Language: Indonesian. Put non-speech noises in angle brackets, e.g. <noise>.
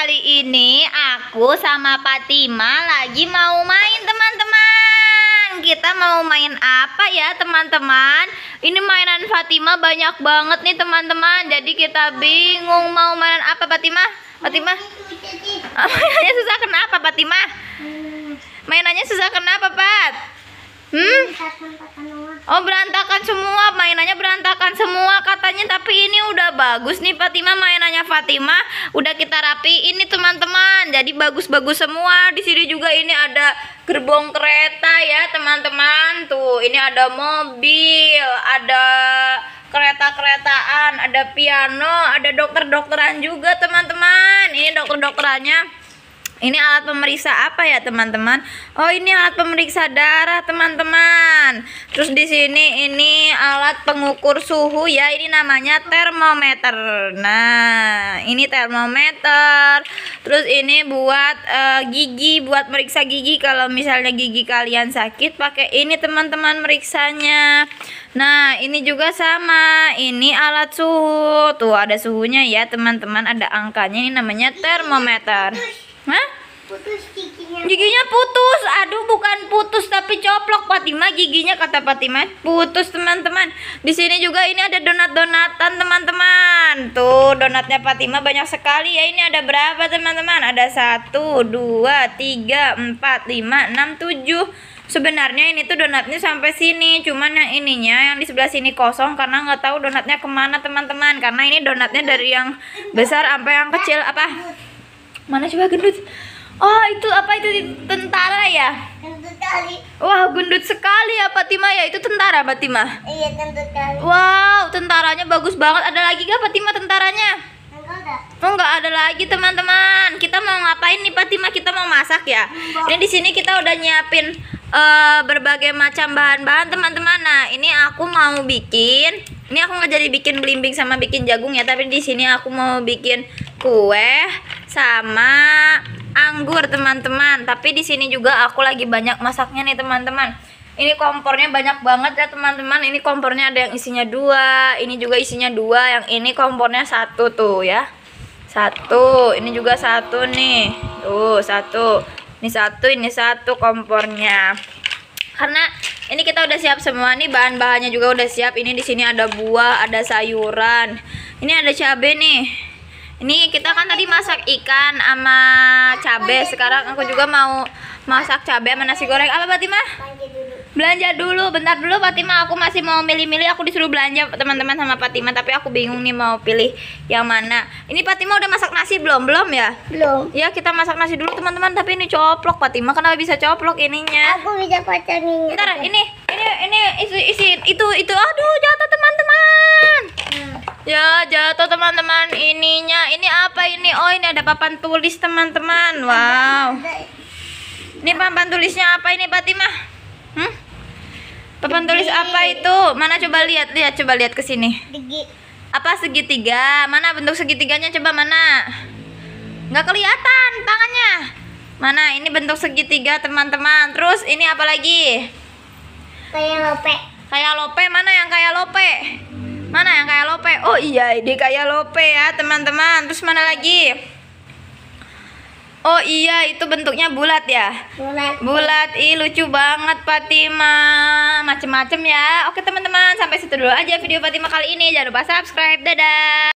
kali ini aku sama Fatima lagi mau main teman-teman Kita mau main apa ya teman-teman Ini mainan Fatima banyak banget nih teman-teman Jadi kita bingung mau mainan apa Fatima Fatima ah, <laughs> Mainannya susah kenapa Fatima Mainannya susah kenapa Pat Hmm? Oh berantakan semua mainannya berantakan semua katanya tapi bagus nih Fatima mainannya Fatima udah kita rapi ini teman-teman jadi bagus-bagus semua di sini juga ini ada gerbong kereta ya teman-teman tuh ini ada mobil ada kereta-keretaan ada piano ada dokter-dokteran juga teman-teman ini dokter-dokterannya ini alat pemeriksa apa ya, teman-teman? Oh, ini alat pemeriksa darah, teman-teman. Terus di sini ini alat pengukur suhu ya, ini namanya termometer. Nah, ini termometer. Terus ini buat uh, gigi, buat meriksa gigi kalau misalnya gigi kalian sakit, pakai ini teman-teman meriksanya. Nah, ini juga sama. Ini alat suhu. Tuh ada suhunya ya, teman-teman, ada angkanya ini namanya termometer. Hah? Putus giginya. Giginya putus. Aduh, bukan putus tapi coplok Fatima giginya kata Fatima. Putus, teman-teman. Di sini juga ini ada donat-donatan, teman-teman. Tuh, donatnya Fatima banyak sekali ya. Ini ada berapa, teman-teman? Ada satu, dua, tiga, empat, lima, enam, tujuh sebenarnya ini tuh donatnya sampai sini cuman yang ininya yang di sebelah sini kosong karena nggak tahu donatnya kemana teman-teman karena ini donatnya dari yang besar sampai yang kecil apa Mana coba gendut? Oh, itu apa itu tentara ya? Gendut kali. Wah, gendut sekali ya Fatima ya. Itu tentara Fatima. Iya, gendut kali. Wow, tentaranya bagus banget. Ada lagi gak Fatima tentaranya? Enggak ada. Oh, enggak ada lagi, teman-teman. Kita mau ngapain nih Fatima? Kita mau masak ya. dan Ini di sini kita udah nyiapin uh, berbagai macam bahan-bahan, teman-teman. Nah, ini aku mau bikin ini aku nggak jadi bikin belimbing sama bikin jagung ya tapi di sini aku mau bikin kue sama anggur teman-teman tapi di sini juga aku lagi banyak masaknya nih teman-teman ini kompornya banyak banget ya teman-teman ini kompornya ada yang isinya dua ini juga isinya dua yang ini kompornya satu tuh ya satu ini juga satu nih tuh satu ini satu ini satu kompornya karena ini kita udah siap semua nih bahan-bahannya juga udah siap ini di sini ada buah ada sayuran ini ada cabai nih ini kita kan tadi masak ikan sama cabai. Sekarang aku juga mau masak cabai sama nasi goreng. Apa Fatima? Belanja dulu. Bentar dulu Fatima, aku masih mau milih-milih. Aku disuruh belanja teman-teman sama Fatima, tapi aku bingung nih mau pilih yang mana. Ini Fatima udah masak nasi belum? Belum ya? Belum. Ya, kita masak nasi dulu teman-teman, tapi ini coplok Fatima. Kenapa bisa coplok ininya? Aku bisa kocok ini. Bentar, ini ini ini isi, isi itu itu aduh jatuh teman-teman. Ya jatuh teman-teman ininya ini apa ini oh ini ada papan tulis teman-teman wow ini papan tulisnya apa ini Fatima hmm? papan tulis apa itu mana coba lihat lihat coba lihat ke sini apa segitiga mana bentuk segitiganya coba mana nggak kelihatan tangannya mana ini bentuk segitiga teman-teman terus ini apa lagi kayak lope kayak lope mana yang kayak lope Mana yang kayak Lope? Oh iya, dia kayak Lope ya, teman-teman. Terus mana lagi? Oh iya, itu bentuknya bulat ya? Bulat. Bulat. Ih, lucu banget Fatima. Macem-macem ya. Oke, teman-teman, sampai situ dulu aja video Fatima kali ini. Jangan lupa subscribe. Dadah.